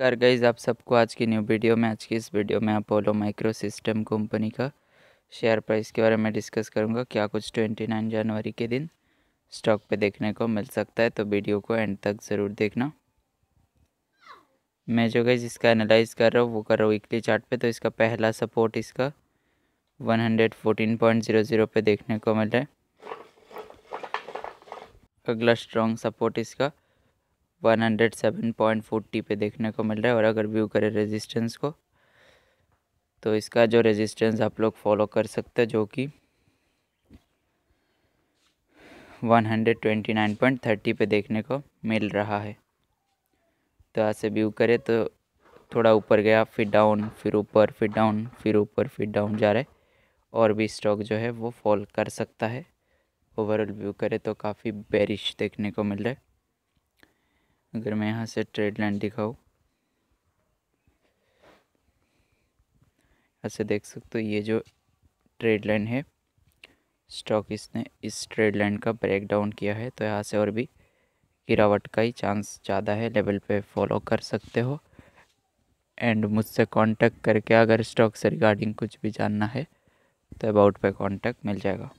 नमस्कार गाइज आप सबको आज की न्यू वीडियो में आज की इस वीडियो में अपोलो माइक्रो सिस्टम कंपनी का शेयर प्राइस के बारे में डिस्कस करूंगा क्या कुछ 29 जनवरी के दिन स्टॉक पे देखने को मिल सकता है तो वीडियो को एंड तक ज़रूर देखना मैं जो गाइज इसका एनालाइज कर रहा हूँ वो कर रहा हूँ वीकली चार्ट पे तो इसका पहला सपोर्ट इसका ज़ीरो पर देखने को मिल रहा है अगला स्ट्रॉन्ग सपोर्ट इसका 107.40 पे देखने को मिल रहा है और अगर व्यू करें रेजिस्टेंस को तो इसका जो रेजिस्टेंस आप लोग फॉलो कर सकते हैं जो कि 129.30 पे देखने को मिल रहा है तो ऐसे व्यू करें तो थोड़ा ऊपर गया फिर डाउन फिर ऊपर फिर डाउन फिर ऊपर फिर डाउन जा रहे और भी स्टॉक जो है वो फॉल कर सकता है ओवरऑल व्यू करें तो काफ़ी बेरिश देखने को मिल रहा है अगर मैं यहाँ से ट्रेड लाइन दिखाऊँ ऐसे देख सकते हो ये जो ट्रेड लाइन है स्टॉक इसने इस ट्रेड लाइन का ब्रेक डाउन किया है तो यहाँ से और भी गिरावट का ही चांस ज़्यादा है लेवल पे फॉलो कर सकते हो एंड मुझसे कांटेक्ट करके अगर स्टॉक से रिगार्डिंग कुछ भी जानना है तो अबाउट पे कांटेक्ट मिल जाएगा